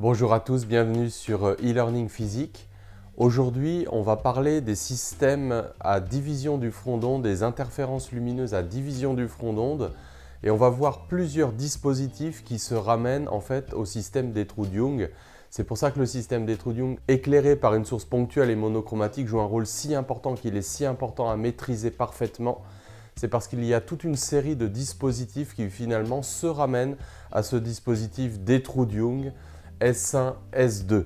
Bonjour à tous, bienvenue sur euh, e-learning physique. Aujourd'hui, on va parler des systèmes à division du front d'onde, des interférences lumineuses à division du front d'onde et on va voir plusieurs dispositifs qui se ramènent en fait au système des trous de C'est pour ça que le système des trous de éclairé par une source ponctuelle et monochromatique, joue un rôle si important qu'il est si important à maîtriser parfaitement c'est parce qu'il y a toute une série de dispositifs qui finalement se ramènent à ce dispositif des trous de S1, S2.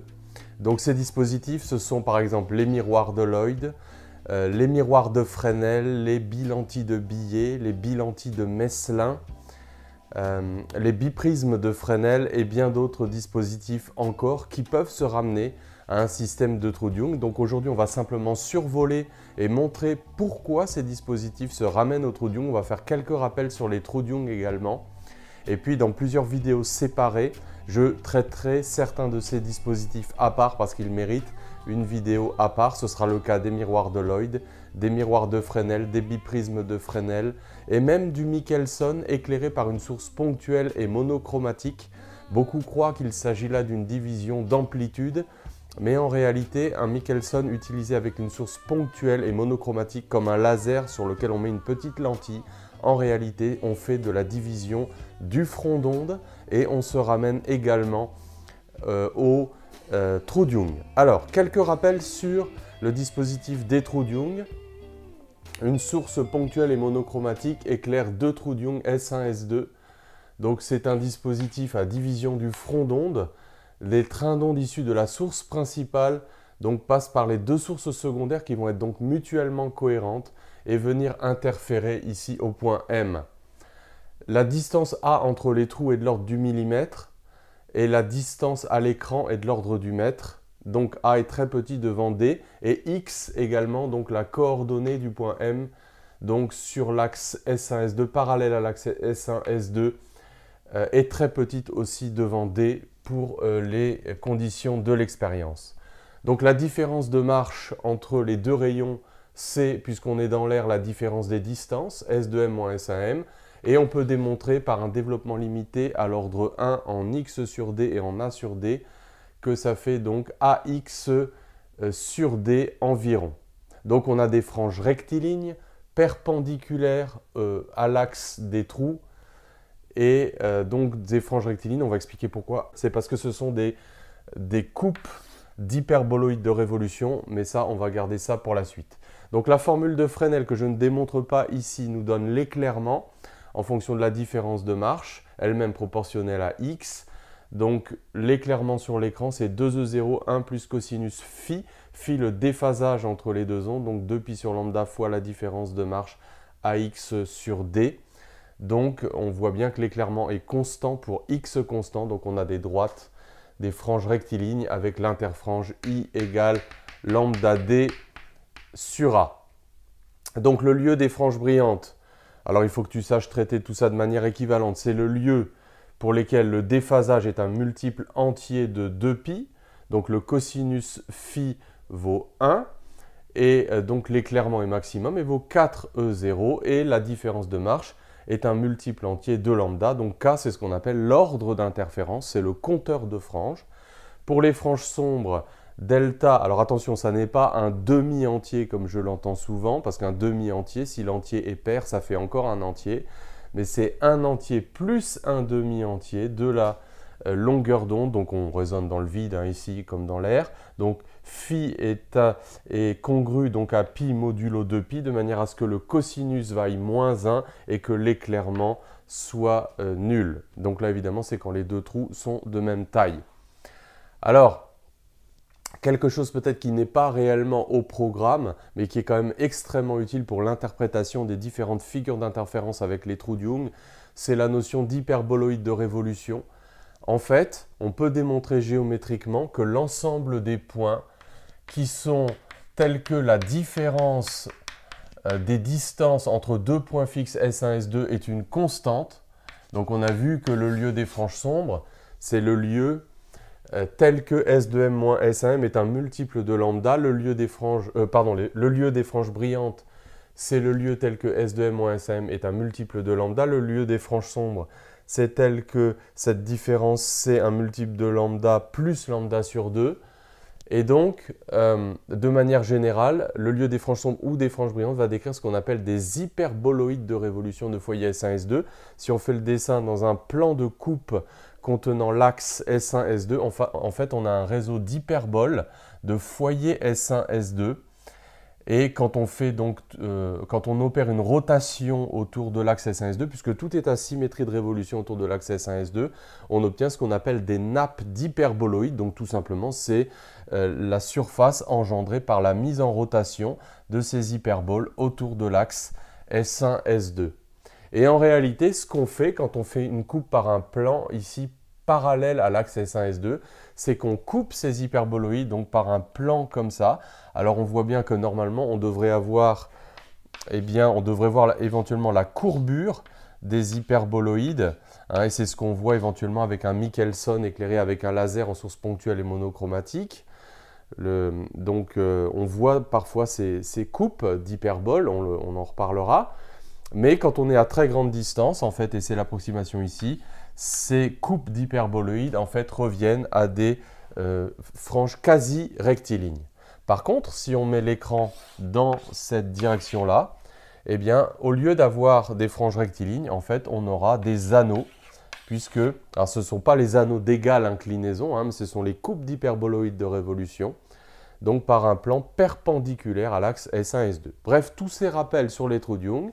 Donc ces dispositifs, ce sont par exemple les miroirs de Lloyd, euh, les miroirs de Fresnel, les bilentis de Billet, les bilentilles de Messlin euh, les biprismes de Fresnel et bien d'autres dispositifs encore qui peuvent se ramener à un système de Trudyung, Donc aujourd'hui, on va simplement survoler et montrer pourquoi ces dispositifs se ramènent au Trudyung, On va faire quelques rappels sur les Trudyung également. Et puis dans plusieurs vidéos séparées, je traiterai certains de ces dispositifs à part parce qu'ils méritent une vidéo à part. Ce sera le cas des miroirs de Lloyd, des miroirs de Fresnel, des biprismes de Fresnel et même du Michelson éclairé par une source ponctuelle et monochromatique. Beaucoup croient qu'il s'agit là d'une division d'amplitude, mais en réalité, un Michelson utilisé avec une source ponctuelle et monochromatique comme un laser sur lequel on met une petite lentille, en réalité, on fait de la division du front d'onde et on se ramène également euh, au euh, Alors, quelques rappels sur le dispositif des Une source ponctuelle et monochromatique éclaire deux trous S1, S2. Donc c'est un dispositif à division du front d'onde. Les trains d'onde issus de la source principale donc passent par les deux sources secondaires qui vont être donc mutuellement cohérentes et venir interférer ici au point M. La distance A entre les trous est de l'ordre du millimètre et la distance à l'écran est de l'ordre du mètre. Donc A est très petit devant D et X également, donc la coordonnée du point M, donc sur l'axe S1, S2, parallèle à l'axe S1, S2, euh, est très petite aussi devant D pour euh, les conditions de l'expérience. Donc la différence de marche entre les deux rayons, c'est, puisqu'on est dans l'air, la différence des distances, S2M moins S1M, et on peut démontrer par un développement limité à l'ordre 1 en x sur d et en a sur d que ça fait donc ax euh, sur d environ. Donc on a des franges rectilignes perpendiculaires euh, à l'axe des trous et euh, donc des franges rectilignes, on va expliquer pourquoi. C'est parce que ce sont des, des coupes d'hyperboloïdes de révolution, mais ça on va garder ça pour la suite. Donc la formule de Fresnel que je ne démontre pas ici nous donne l'éclairement en fonction de la différence de marche, elle-même proportionnelle à x. Donc l'éclairement sur l'écran, c'est 2e0, 1 e plus cosinus phi, phi le déphasage entre les deux ondes, donc 2 pi sur lambda fois la différence de marche X sur d. Donc on voit bien que l'éclairement est constant pour x constant, donc on a des droites, des franges rectilignes avec l'interfrange i égale lambda d sur a. Donc le lieu des franges brillantes, alors il faut que tu saches traiter tout ça de manière équivalente. C'est le lieu pour lequel le déphasage est un multiple entier de 2π. Donc le cosinus phi vaut 1. Et euh, donc l'éclairement est maximum et vaut 4E0. E, et la différence de marche est un multiple entier de lambda. Donc K, c'est ce qu'on appelle l'ordre d'interférence. C'est le compteur de franges. Pour les franges sombres, delta, alors attention, ça n'est pas un demi-entier comme je l'entends souvent, parce qu'un demi-entier, si l'entier est pair, ça fait encore un entier, mais c'est un entier plus un demi-entier de la euh, longueur d'onde, donc on résonne dans le vide hein, ici comme dans l'air, donc phi est, congru donc à pi modulo 2pi, de manière à ce que le cosinus vaille moins 1 et que l'éclairement soit euh, nul. Donc là évidemment c'est quand les deux trous sont de même taille. Alors, quelque chose peut-être qui n'est pas réellement au programme, mais qui est quand même extrêmement utile pour l'interprétation des différentes figures d'interférence avec les trous de Young, c'est la notion d'hyperboloïde de révolution. En fait, on peut démontrer géométriquement que l'ensemble des points qui sont tels que la différence euh, des distances entre deux points fixes S1 S2 est une constante. Donc on a vu que le lieu des franges sombres, c'est le lieu euh, tel que S2M-S1M est un multiple de lambda, le lieu des franges, euh, pardon, le lieu des franges brillantes, c'est le lieu tel que S2M-S1M est un multiple de lambda, le lieu des franges sombres, c'est tel que cette différence, c'est un multiple de lambda plus lambda sur 2. Et donc, euh, de manière générale, le lieu des franges sombres ou des franges brillantes va décrire ce qu'on appelle des hyperboloïdes de révolution de foyer S1, S2. Si on fait le dessin dans un plan de coupe contenant l'axe S1, S2. En, fait, on a un réseau d'hyperboles de foyers S1, S2. Et quand on, fait donc, euh, quand on opère une rotation autour de l'axe S1, S2, puisque tout est à symétrie de révolution autour de l'axe S1, S2, on obtient ce qu'on appelle des nappes d'hyperboloïdes. Donc tout simplement, c'est euh, la surface engendrée par la mise en rotation de ces hyperboles autour de l'axe S1, S2. Et en réalité, ce qu'on fait quand on fait une coupe par un plan ici parallèle à l'axe S1-S2, c'est qu'on coupe ces hyperboloïdes donc par un plan comme ça. Alors on voit bien que normalement on devrait avoir, eh bien on devrait voir éventuellement la courbure des hyperboloïdes hein, et c'est ce qu'on voit éventuellement avec un Michelson éclairé avec un laser en source ponctuelle et monochromatique. donc euh, on voit parfois ces, coupes d'hyperboles, on en reparlera. Mais quand on est à très grande distance, en fait, et c'est l'approximation ici, ces coupes d'hyperboloïdes, en fait, reviennent à des euh, franges quasi rectilignes. Par contre, si on met l'écran dans cette direction-là, eh bien, au lieu d'avoir des franges rectilignes, en fait, on aura des anneaux, puisque ce ne sont pas les anneaux d'égale inclinaison, hein, mais ce sont les coupes d'hyperboloïdes de révolution, donc par un plan perpendiculaire à l'axe S1-S2. Bref, tous ces rappels sur les trous de Young,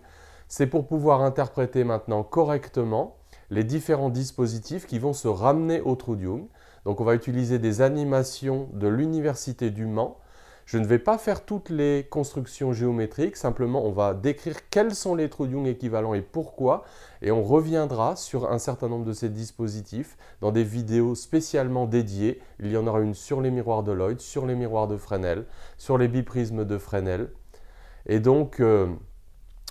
c'est pour pouvoir interpréter maintenant correctement les différents dispositifs qui vont se ramener au Trudium. Donc on va utiliser des animations de l'Université du Mans. Je ne vais pas faire toutes les constructions géométriques, simplement on va décrire quels sont les Trudium équivalents et pourquoi, et on reviendra sur un certain nombre de ces dispositifs dans des vidéos spécialement dédiées. Il y en aura une sur les miroirs de Lloyd, sur les miroirs de Fresnel, sur les biprismes de Fresnel. Et donc... Euh,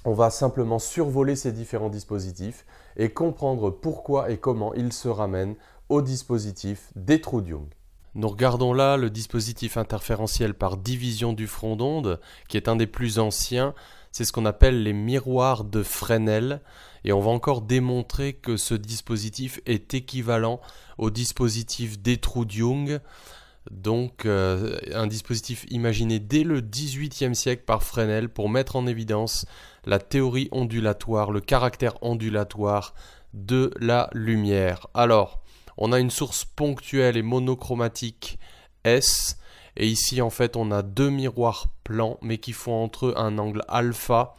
on va simplement survoler ces différents dispositifs et comprendre pourquoi et comment ils se ramènent au dispositif des Nous regardons là le dispositif interférentiel par division du front d'onde, qui est un des plus anciens. C'est ce qu'on appelle les miroirs de Fresnel. Et on va encore démontrer que ce dispositif est équivalent au dispositif des donc euh, un dispositif imaginé dès le 18e siècle par Fresnel pour mettre en évidence la théorie ondulatoire, le caractère ondulatoire de la lumière. Alors, on a une source ponctuelle et monochromatique S, et ici en fait on a deux miroirs plans, mais qui font entre eux un angle alpha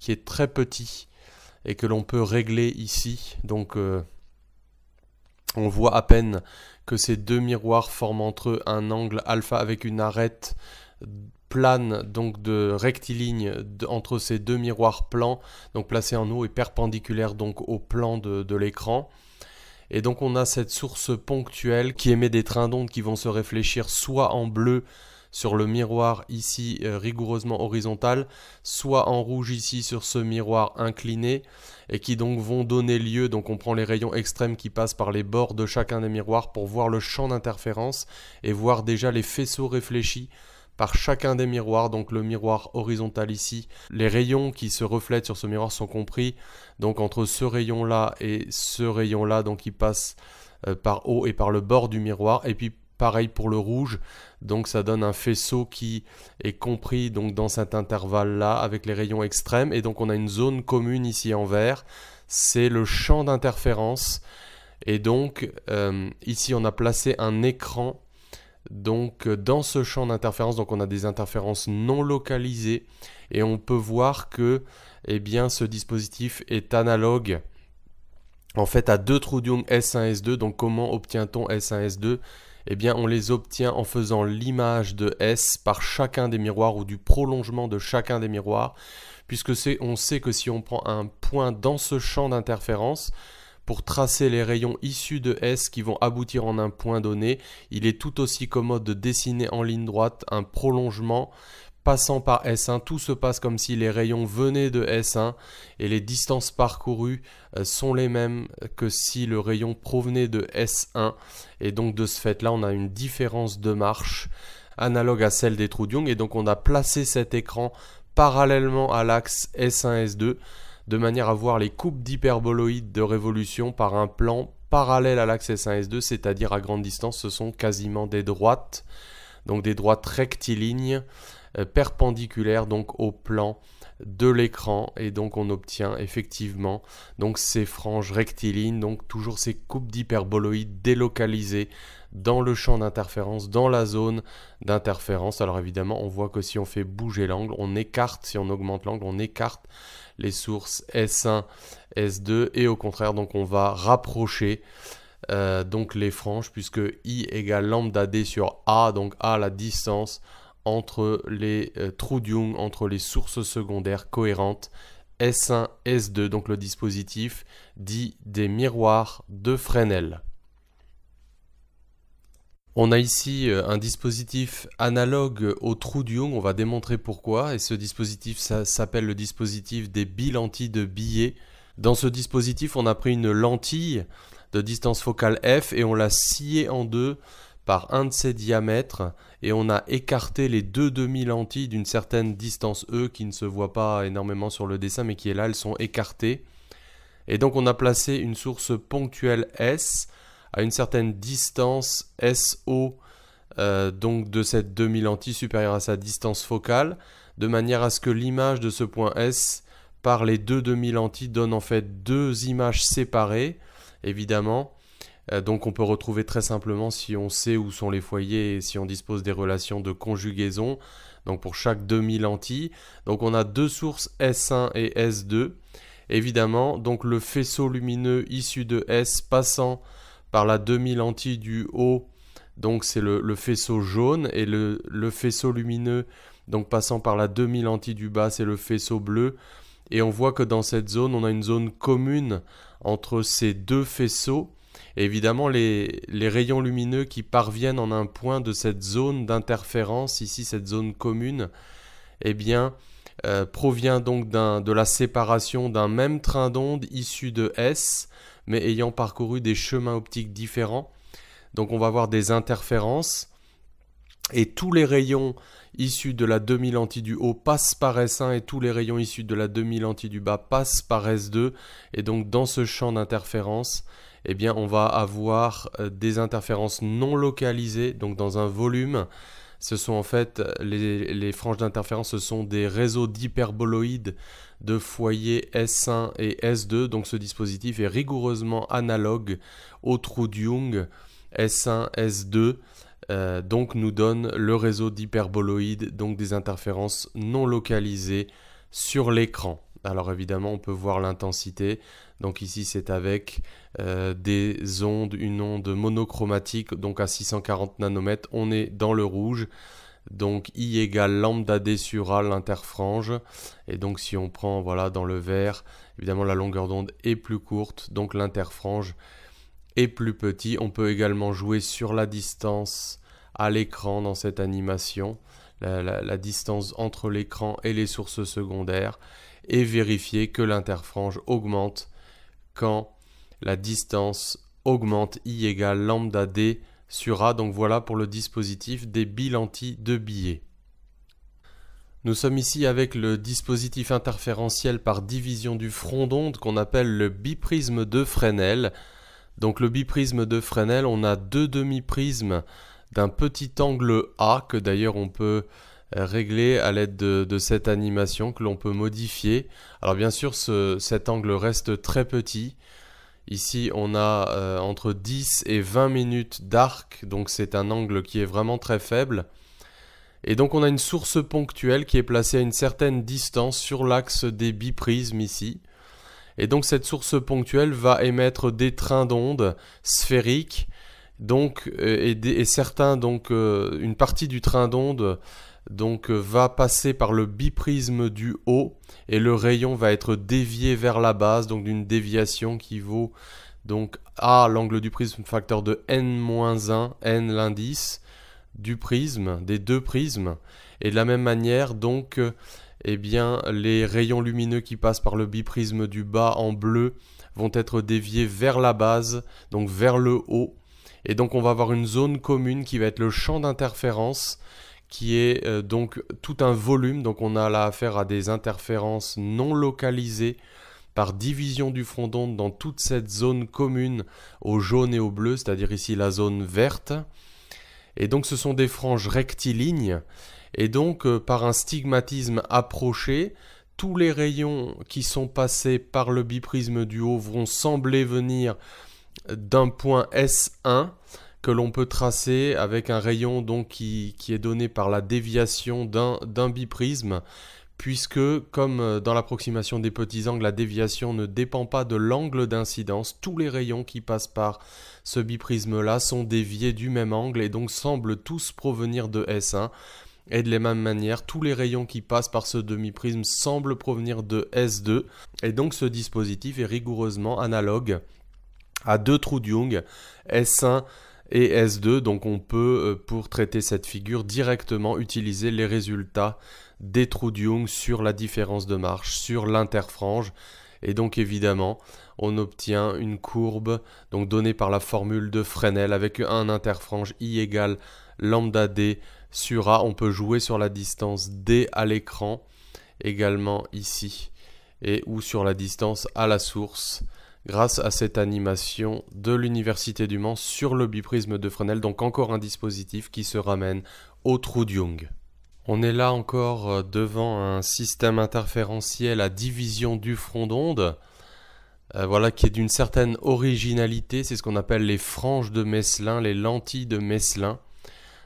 qui est très petit et que l'on peut régler ici. Donc euh, on voit à peine ces deux miroirs forment entre eux un angle alpha avec une arête plane, donc de rectiligne entre ces deux miroirs plans, donc placés en haut et perpendiculaires donc au plan de, de l'écran. Et donc on a cette source ponctuelle qui émet des trains d'ondes qui vont se réfléchir soit en bleu sur le miroir ici euh, rigoureusement horizontal, soit en rouge ici sur ce miroir incliné, et qui donc vont donner lieu, donc on prend les rayons extrêmes qui passent par les bords de chacun des miroirs pour voir le champ d'interférence et voir déjà les faisceaux réfléchis par chacun des miroirs, donc le miroir horizontal ici. Les rayons qui se reflètent sur ce miroir sont compris, donc entre ce rayon là et ce rayon là, donc il passe euh, par haut et par le bord du miroir, et puis Pareil pour le rouge, donc ça donne un faisceau qui est compris donc dans cet intervalle-là avec les rayons extrêmes. Et donc on a une zone commune ici en vert, c'est le champ d'interférence. Et donc euh, ici on a placé un écran donc euh, dans ce champ d'interférence, donc on a des interférences non localisées et on peut voir que eh bien, ce dispositif est analogue en fait à deux trous S1 S2. Donc comment obtient-on S1 S2 eh bien on les obtient en faisant l'image de S par chacun des miroirs ou du prolongement de chacun des miroirs, puisque on sait que si on prend un point dans ce champ d'interférence, pour tracer les rayons issus de S qui vont aboutir en un point donné, il est tout aussi commode de dessiner en ligne droite un prolongement passant par S1. Tout se passe comme si les rayons venaient de S1 et les distances parcourues euh, sont les mêmes que si le rayon provenait de S1. Et donc de ce fait là, on a une différence de marche analogue à celle des trous Et donc on a placé cet écran parallèlement à l'axe S1-S2 de manière à voir les coupes d'hyperboloïdes de révolution par un plan parallèle à l'axe S1-S2, c'est-à-dire à grande distance, ce sont quasiment des droites, donc des droites rectilignes, euh, perpendiculaire donc au plan de l'écran et donc on obtient effectivement donc ces franges rectilignes donc toujours ces coupes d'hyperboloïdes délocalisées dans le champ d'interférence, dans la zone d'interférence. Alors évidemment, on voit que si on fait bouger l'angle, on écarte, si on augmente l'angle, on écarte les sources S1, S2 et au contraire, donc on va rapprocher euh, donc les franges puisque I égale lambda D sur A, donc A la distance, entre les euh, entre les sources secondaires cohérentes S1, S2, donc le dispositif dit des miroirs de Fresnel. On a ici euh, un dispositif analogue au trou de on va démontrer pourquoi, et ce dispositif s'appelle le dispositif des bilentilles de billets. Dans ce dispositif, on a pris une lentille de distance focale f et on l'a sciée en deux par un de ses diamètres et on a écarté les deux demi-lentilles d'une certaine distance E qui ne se voit pas énormément sur le dessin mais qui est là, elles sont écartées. Et donc on a placé une source ponctuelle S à une certaine distance SO euh, donc de cette demi-lentille supérieure à sa distance focale de manière à ce que l'image de ce point S par les deux demi-lentilles donne en fait deux images séparées évidemment euh, donc on peut retrouver très simplement si on sait où sont les foyers et si on dispose des relations de conjugaison, donc pour chaque demi-lentille. Donc on a deux sources S1 et S2. Évidemment, donc le faisceau lumineux issu de S passant par la demi-lentille du haut, donc c'est le, faisceau jaune, et le, le faisceau lumineux, donc passant par la demi-lentille du bas, c'est le faisceau bleu. Et on voit que dans cette zone, on a une zone commune entre ces deux faisceaux évidemment, les, rayons lumineux qui parviennent en un point de cette zone d'interférence, ici cette zone commune, eh bien, euh, provient donc de la séparation d'un même train d'onde issu de S, mais ayant parcouru des chemins optiques différents. Donc on va avoir des interférences, et tous les rayons issus de la demi lentille du haut passent par S1 et tous les rayons issus de la demi lentille du bas passent par S2 et donc dans ce champ d'interférence eh bien on va avoir euh, des interférences non localisées, donc dans un volume. Ce sont en fait les, franges d'interférence, ce sont des réseaux d'hyperboloïdes de foyers S1 et S2. Donc ce dispositif est rigoureusement analogue au trou de Young S1, S2. donc nous donne le réseau d'hyperboloïdes, donc des interférences non localisées sur l'écran. Alors évidemment, on peut voir l'intensité. Donc ici c'est avec euh, des ondes, une onde monochromatique, donc à 640 nanomètres, on est dans le rouge. Donc I égale lambda D sur A, l'interfrange. Et donc si on prend voilà dans le vert, évidemment la longueur d'onde est plus courte, donc l'interfrange est plus petit. On peut également jouer sur la distance à l'écran dans cette animation, la distance entre l'écran et les sources secondaires, et vérifier que l'interfrange augmente quand la distance augmente i égale lambda d sur a. Donc voilà pour le dispositif des bilantis de billets. Nous sommes ici avec le dispositif interférentiel par division du front d'onde qu'on appelle le biprisme de Fresnel. Donc le biprisme de Fresnel, on a deux demi-prismes d'un petit angle A que d'ailleurs on peut réglé à l'aide de, cette animation que l'on peut modifier. Alors bien sûr, cet angle reste très petit. Ici, on a euh, entre 10 et 20 minutes d'arc, donc c'est un angle qui est vraiment très faible. Et donc on a une source ponctuelle qui est placée à une certaine distance sur l'axe des biprismes ici. Et donc cette source ponctuelle va émettre des trains d'ondes sphériques donc, euh, et, certains donc euh, une partie du train d'ondes donc euh, va passer par le biprisme du haut et le rayon va être dévié vers la base, donc d'une déviation qui vaut donc à l'angle du prisme facteur de n-1, n l'indice du prisme, des deux prismes. Et de la même manière, donc, euh, eh bien, les rayons lumineux qui passent par le biprisme du bas en bleu vont être déviés vers la base, donc vers le haut. Et donc on va avoir une zone commune qui va être le champ d'interférence qui est euh, donc tout un volume. Donc on a là affaire à des interférences non localisées par division du front d'onde dans toute cette zone commune au jaune et au bleu, c'est-à-dire ici la zone verte. Et donc ce sont des franges rectilignes. Et donc euh, par un stigmatisme approché, tous les rayons qui sont passés par le biprisme du haut vont sembler venir d'un point S1 que l'on peut tracer avec un rayon donc qui, est donné par la déviation d'un biprisme puisque comme euh, dans l'approximation des petits angles, la déviation ne dépend pas de l'angle d'incidence, tous les rayons qui passent par ce biprisme-là sont déviés du même angle et donc semblent tous provenir de S1. Et de la même manière, tous les rayons qui passent par ce demi-prisme semblent provenir de S2. Et donc ce dispositif est rigoureusement analogue à deux trous de Young, S1 et S2. Donc on peut, euh, pour traiter cette figure, directement utiliser les résultats des trous de Young sur la différence de marche, sur l'interfrange. Et donc évidemment, on obtient une courbe donc donnée par la formule de Fresnel avec un interfrange I égale lambda D sur A. On peut jouer sur la distance D à l'écran également ici et ou sur la distance à la source grâce à cette animation de l'Université du Mans sur le biprisme de Fresnel, donc encore un dispositif qui se ramène au trou de Young. On est là encore euh, devant un système interférentiel à division du front d'onde, euh, voilà, qui est d'une certaine originalité, c'est ce qu'on appelle les franges de Meslin, les lentilles de Meslin.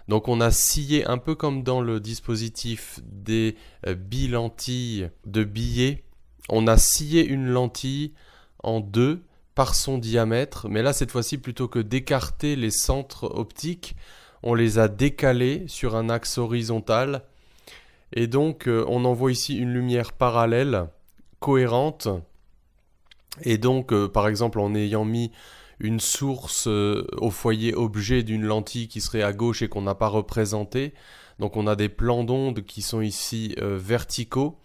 Donc on a scié un peu comme dans le dispositif des euh, bilentilles de billets, on a scié une lentille en deux par son diamètre, mais là cette fois-ci plutôt que d'écarter les centres optiques, on les a décalés sur un axe horizontal, et donc euh, on envoie ici une lumière parallèle, cohérente, et donc euh, par exemple en ayant mis une source euh, au foyer objet d'une lentille qui serait à gauche et qu'on n'a pas représenté donc on a des plans d'ondes qui sont ici verticaux,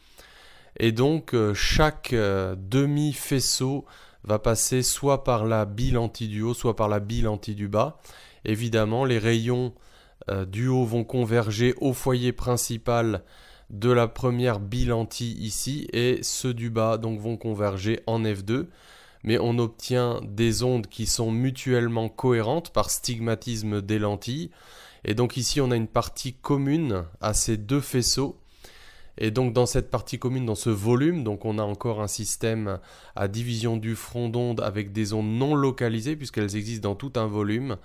et donc euh, chaque euh, demi-faisceau va passer soit par la bile anti-du haut, soit par la bile du bas. Évidemment, les rayons euh, du haut vont converger au foyer principal de la première bile ici et ceux du bas donc vont converger en F2. Mais on obtient des ondes qui sont mutuellement cohérentes par stigmatisme des lentilles. Et donc ici on a une partie commune à ces deux faisceaux et donc dans cette partie commune, dans ce volume, donc on a encore un système à division du front d'onde avec des ondes non localisées puisqu'elles existent dans tout un volume.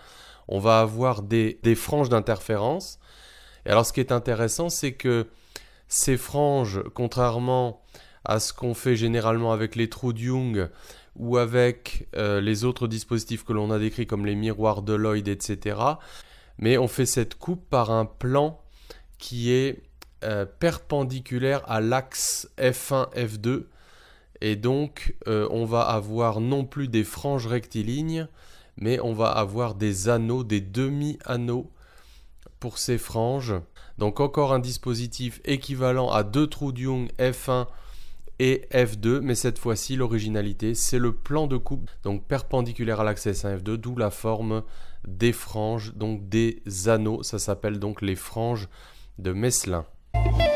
On va avoir des, franges d'interférence. Et alors ce qui est intéressant, c'est que ces franges, contrairement à ce qu'on fait généralement avec les trous de Young ou avec euh, les autres dispositifs que l'on a décrits comme les miroirs de Lloyd, etc. Mais on fait cette coupe par un plan qui est euh, perpendiculaire à l'axe F1-F2. Et donc, euh, on va avoir non plus des franges rectilignes, mais on va avoir des anneaux, des demi-anneaux pour ces franges. Donc encore un dispositif équivalent à deux trous de Young F1 et F2, mais cette fois-ci l'originalité, c'est le plan de coupe, donc perpendiculaire à l'axe S1F2, d'où la forme des franges, donc des anneaux, ça s'appelle donc les franges de Meslin. Thank you